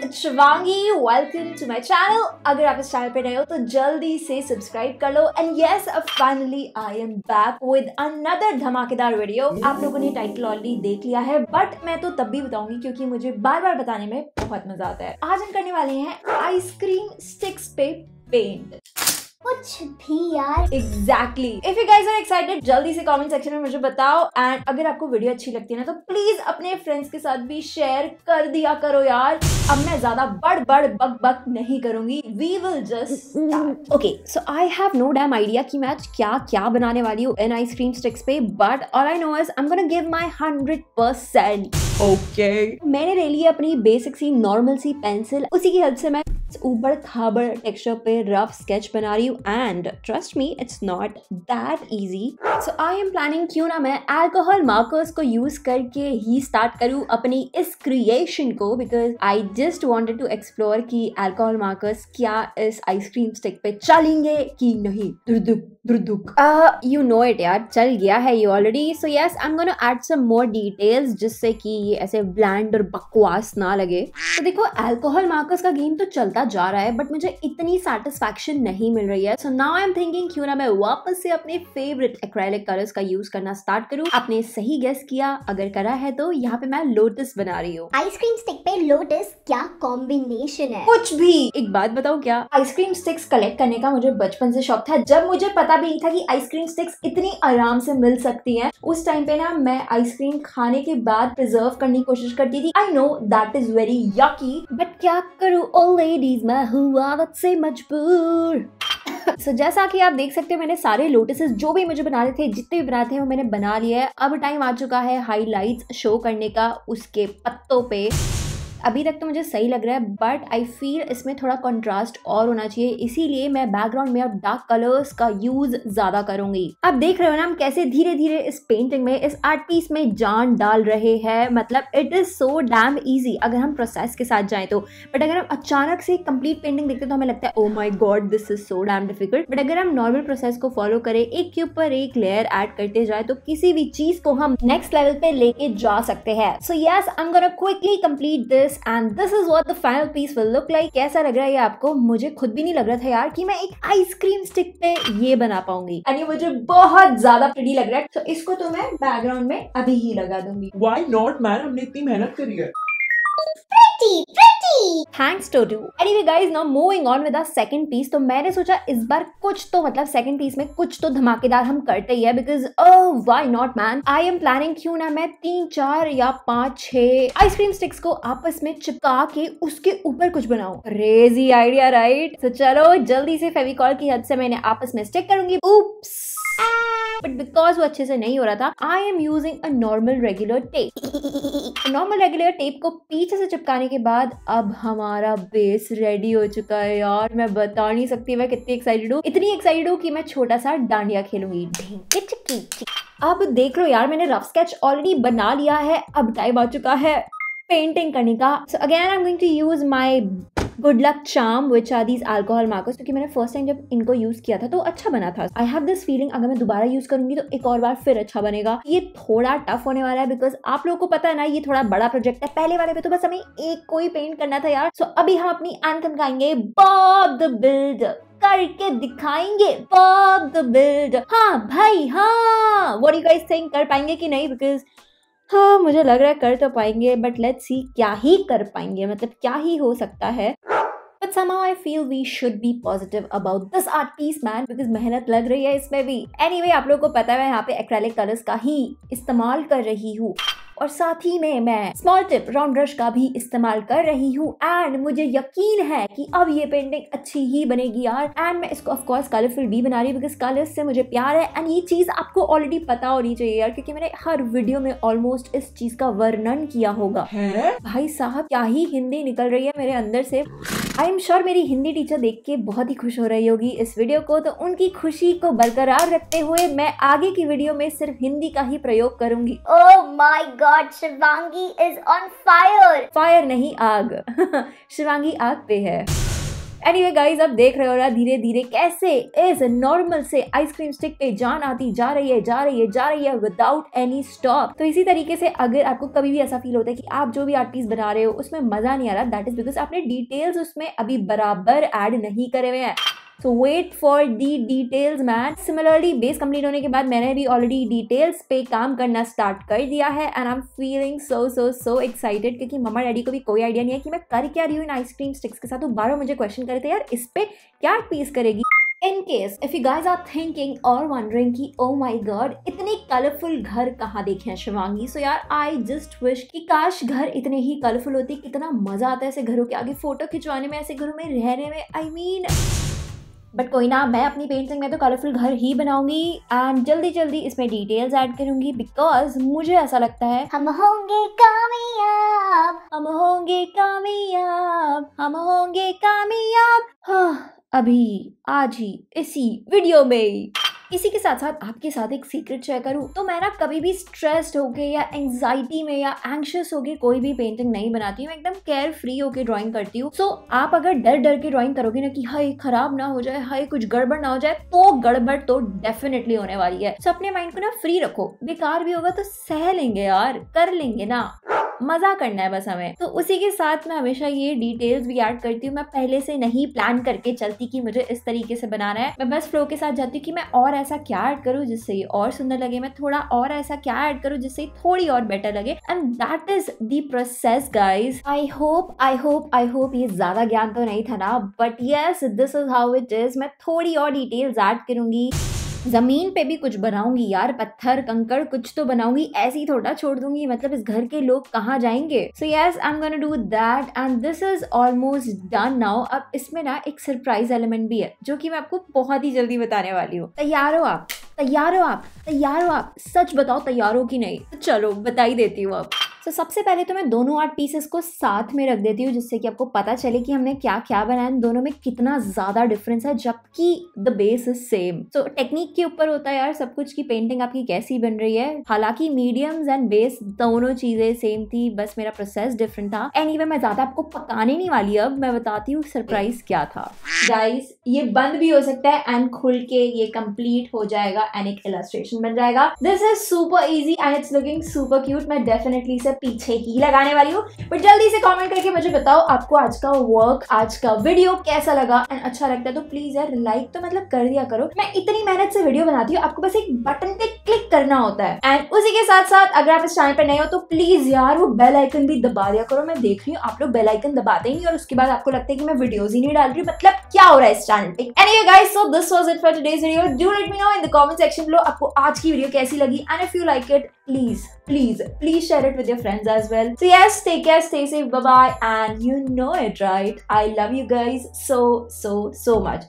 Welcome to my channel अगर आप इस चैनल पे नए हो तो जल्दी से सब्सक्राइब कर लो and yes finally I am back with another धमाकेदार वीडियो आप लोगों ने टाइटल ऑलरेडी देख लिया है बट मैं तो तब भी बताऊंगी क्योंकि मुझे बार बार बताने में बहुत मजा आता है आज हम करने वाले हैं आइसक्रीम स्टिक्स पे पेंट कुछ भी यार exactly if you guys are excited जल्दी से कॉमेंट सेक्शन में मुझे बताओ एंड अगर आपको वीडियो अच्छी लगती है ना तो प्लीज अपने फ्रेंड्स के साथ भी शेयर कर दिया करो यार अब मैं ज्यादा बड़ बड़ बक बक नहीं करूंगी we will just okay so I have no damn idea कि मैं आज क्या क्या बनाने वाली हूँ इन आइसक्रीम स्टिक्स पे but all I know is I am gonna give my 100% okay मैंने ले ली अपनी बेसिक सी नॉर्मल सी पेंसिल उसी की हेल्प से मैं ऊबड़ खाबड़ टेक्सचर पे रफ स्केच बना रही हूँ and trust me it's not that easy so I am planning क्यों ना मैं एल्कोहल मार्कर्स को यूज करके ही स्टार्ट करूँ अपनी इस क्रिएशन को because I just wanted to explore कि एल्कोहल मार्कर्स क्या इस आइसक्रीम स्टिक पे चलेंगे कि नहीं दुर्दुक यू नो इट यार चल गया है you already so yes I am gonna add some more details जिससे कि ये ऐसे ब्लैंड और बकवास ना लगे तो देखो एल्कोहल मार्कर्स का गेम तो चलता बढ़ता जा रहा है बट मुझे इतनी सेटिस्फेक्शन नहीं मिल रही है so now I am thinking क्यों ना मैं वापस से अपने फेवरेट एक्रेलिक कलर्स का यूज करना स्टार्ट करूँ आपने सही गेस किया अगर करा है तो यहाँ पे मैं लोटस बना रही हूँ आइसक्रीम स्टिक पे लोटस क्या कॉम्बिनेशन है कुछ भी एक बात बताओ क्या आइसक्रीम स्टिक्स कलेक्ट करने का मुझे बचपन से शौक था जब मुझे पता भी नहीं था कि आइसक्रीम स्टिक्स इतनी आराम से मिल सकती है उस टाइम पे ना मैं आइसक्रीम खाने के बाद प्रिजर्व करने की कोशिश करती थी I know that is very yucky but क्या करूँ ऑलरेडी oh प्लीज मैं हुआ वक्त से मजबूर सो so, जैसा कि आप देख सकते हैं मैंने सारे लोटसेस जो भी मुझे बना रहे थे जितने भी बनाए थे वो मैंने बना लिया है अब टाइम आ चुका है हाइलाइट्स शो करने का उसके पत्तों पे अभी तक तो मुझे सही लग रहा है बट आई फील इसमें थोड़ा कंट्रास्ट और होना चाहिए इसीलिए मैं बैकग्राउंड में अब डार्क कलर्स का यूज ज्यादा करूंगी अब देख रहे हो ना हम कैसे धीरे धीरे इस पेंटिंग में इस आर्ट पीस में जान डाल रहे हैं मतलब it is so damn easy अगर हम प्रोसेस के साथ जाए तो बट अगर हम अचानक से कंप्लीट पेंटिंग देखते तो हमें लगता है oh my god this is so damn difficult but अगर हम नॉर्मल प्रोसेस को फॉलो करें एक के ऊपर एक लेयर एड करते जाए तो किसी भी चीज को हम नेक्स्ट लेवल पे लेके जा सकते हैं so yes I am gonna quickly complete this this and this is what the final piece will look like कैसा लग रहा है ये आपको मुझे खुद भी नहीं लग रहा था यार कि मैं एक आइसक्रीम स्टिक पे ये बना पाऊंगी एंड ये मुझे बहुत ज्यादा प्रिटी लग रहा है तो इसको तो मैं बैकग्राउंड में अभी ही लगा दूंगी वाई नॉट मैन हमने इतनी मेहनत करी है pretty, pretty. Thanks to do. Anyway guys, now moving on with our second piece. तो मैंने सोचा इस बार कुछ तो मतलब सेकंड पीस में कुछ तो धमाकेदार हम करते ही है because why not man I am planning क्यों ना मैं तीन चार या पांच छह आइसक्रीम स्टिक्स को आपस में चिपका के उसके ऊपर कुछ बनाओ रेजी आइडिया राइट तो चलो जल्दी से फेविकॉल की हद से मैंने आपस में स्टिक करूंगी Oops. Ah! बट बिकॉज वो अच्छे से नहीं हो रहा था I am using a normal regular tape normal regular tape को पीछे से चिपकाने के बाद अब हमारा बेस रेडी हो चुका है यार मैं बता नहीं सकती मैं कितनी एक्साइटेड हूँ इतनी एक्साइटेड हूँ कि मैं छोटा सा डांडिया खेलूंगी अब देख लो यार मैंने रफ स्केच ऑलरेडी बना लिया है अब टाइम आ चुका है पेंटिंग करने का so again I am going to use my good luck charm which are these alcohol markers क्योंकि मैंने फर्स्ट टाइम जब इनको यूज किया था तो अच्छा बना था आई हैव दिस फीलिंग अगर मैं दोबारा यूज करूंगी तो एक और बार फिर अच्छा बनेगा ये थोड़ा टफ होने वाला है बिकॉज आप लोगों को पता है ना ये थोड़ा बड़ा प्रोजेक्ट है पहले वाले पे तो बस हमें एक को ही पेंट करना था यार सो so, अभी हम अपनी एंथम गाएंगे बॉब द बिल्ड करके दिखाएंगे बॉब द बिल्ड हाँ भाई हाँ व्हाट यू गाइस थिंक कर पाएंगे कि नहीं बिकॉज हाँ मुझे लग रहा है कर तो पाएंगे बट लेट्स सी क्या ही कर पाएंगे मतलब क्या ही हो सकता है but somehow I feel we should be positive about this art piece man because मेहनत लग रही है इसमें भी एनी anyway, आप लोग को पता है मैं यहाँ पे एक्रेलिक कलर्स का ही इस्तेमाल कर रही हूँ और साथ ही में मैं स्मॉल टिप राउंड ब्रश का भी इस्तेमाल कर रही हूँ एंड मुझे यकीन है कि अब ये पेंटिंग अच्छी ही बनेगी यार एंड मैं इसको ऑफ कोर्स कलरफुल भी बना रही हूँ बिकॉज कलर्स से मुझे प्यार है एंड ये चीज़ आपको ऑलरेडी पता होनी चाहिए यार क्योंकि मैंने हर वीडियो में ऑलमोस्ट इस चीज़ का वर्णन किया होगा है? भाई साहब क्या ही हिंदी निकल रही है मेरे अंदर से आई एम श्योर मेरी हिंदी टीचर देख के बहुत ही खुश हो रही होगी इस वीडियो को तो उनकी खुशी को बरकरार रखते हुए मैं आगे की वीडियो में सिर्फ हिंदी का ही प्रयोग करूंगी oh my god Shivangi is on fire fire नहीं आग शिवांगी आग पे है एनी वे गाइज आप देख रहे हो ना धीरे धीरे कैसे इस नॉर्मल से आइसक्रीम स्टिक पे जान आती जा रही है जा रही है जा रही है विदाउट एनी स्टॉप तो इसी तरीके से अगर आपको कभी भी ऐसा फील होता है कि आप जो भी आर्ट पीस बना रहे हो उसमें मजा नहीं आ रहा दैट इज बिकॉज आपने डिटेल्स उसमें अभी बराबर एड नहीं करे हुए हैं so wait for the details man similarly base complete होने के बाद मैंने भी ऑलरेडी डिटेल्स पे काम करना स्टार्ट कर दिया है and I am feeling so so so excited क्योंकि मम्मा डैडी को भी कोई आइडिया नहीं है कि मैं कर क्या रही हूँ इन आइसक्रीम स्टिक्स के साथ वो तो बारह मुझे क्वेश्चन करे थे यार इस पर क्या पीस करेगी in case if you guys are thinking और वंडरिंग की ओ माई गॉड इतने कलरफुल घर कहाँ देखे हैं शिवांगी सो यार आई जस्ट विश कि काश घर इतने ही कलरफुल होते कितना मजा आता है ऐसे घरों के आगे फोटो खिंचवाने में ऐसे घरों में रहने में I I mean mean, but कोई ना मैं अपनी पेंटिंग में तो कलरफुल घर ही बनाऊंगी एंड जल्दी जल्दी इसमें डिटेल्स ऐड करूंगी बिकॉज मुझे ऐसा लगता है हम होंगे कामयाब हम होंगे कामयाब हम होंगे कामयाब हाँ अभी आज ही इसी वीडियो में इसी के साथ साथ आपके साथ एक सीक्रेट शेयर करूँ तो मैं ना कभी भी स्ट्रेस्ड होके या एंगजाइटी में या एंशियस होके कोई भी पेंटिंग नहीं बनाती हूँ एकदम केयर फ्री होकर ड्रॉइंग करती हूँ सो आप अगर डर डर के ड्रॉइंग करोगे ना कि हाई खराब ना हो जाए हाई कुछ गड़बड़ ना हो जाए तो गड़बड़ तो डेफिनेटली होने वाली है सो अपने माइंड को ना फ्री रखो बेकार भी होगा तो सह लेंगे यार कर लेंगे ना मजा करना है बस हमें तो उसी के साथ मैं हमेशा ये डिटेल्स भी ऐड करती हूँ मैं पहले से नहीं प्लान करके चलती कि मुझे इस तरीके से बनाना है मैं बस फ्लो के साथ जाती हूँ कि मैं और ऐसा क्या ऐड करूँ जिससे ये और सुंदर लगे मैं थोड़ा और ऐसा क्या ऐड करूँ जिससे थोड़ी और बेटर लगे and that is the process guys I hope I hope I hope ये ज्यादा ज्ञान तो नहीं था ना बट ये this is how it is मैं थोड़ी और डिटेल्स ऐड करूंगी ज़मीन पे भी कुछ बनाऊंगी यार पत्थर कंकड़ कुछ तो बनाऊंगी ऐसे ही थोड़ा छोड़ दूंगी मतलब इस घर के लोग कहाँ जाएंगे so yes I am gonna do that and this is almost done now अब इसमें ना एक सरप्राइज एलिमेंट भी है जो कि मैं आपको बहुत ही जल्दी बताने वाली हूँ तैयार हो आप तैयार हो आप तैयार हो आप सच बताओ तैयार हो कि नहीं तो चलो बताई देती हूँ आप सो so, सबसे पहले तो मैं दोनों आर्ट पीसेस को साथ में रख देती हूँ जिससे कि आपको पता चले कि हमने क्या क्या बनाया दोनों में कितना ज़्यादा डिफरेंस है जबकि the base is same so technique के ऊपर होता है यार सब कुछ की पेंटिंग आपकी कैसी बन रही है हालांकि मीडियम्स एंड बेस दोनों चीज़ें सेम थी बस मेरा प्रोसेस डिफरेंट था एनी anyway, मैं ज़्यादा आपको पकाने नहीं वाली अब मैं बताती हूँ सरप्राइज क्या था गाइस ये बंद भी हो सकता है एंड खुल के ये कंप्लीट हो जाएगा एंड एक इलास्ट्रेशन बन जाएगा this is super easy and it's looking super cute मैं डेफिनेटली से से पीछे ही लगाने वाली हूँ बट जल्दी से कॉमेंट करके मुझे बताओ आपको आज का वर्क आज का वीडियो कैसा लगा एंड अच्छा लगता है तो प्लीज यार लाइक तो मतलब कर दिया करो मैं इतनी मेहनत से वीडियो बनाती हूँ आपको बस एक बटन पे क्लिक करना होता है एंड उसी के साथ साथ अगर आप इस चैनल पर नए हो तो प्लीज यार वो बेल आइकन भी दबा दिया करो मैं देख रही हूँ आप लोग बेल आइकन दबाते ही और उसके बाद आपको लगता है कि मैं वीडियोज ही नहीं डाल रही मतलब क्या हो रहा है इस चैनल पे any guys so this was it for today's video do let me know in the comment section below आपको आज की वीडियो कैसी लगी and if you like it please, please, please share it with your friends as well. So yes, take care, stay safe, bye-bye. And you know it, right? I love you guys so, so, so much.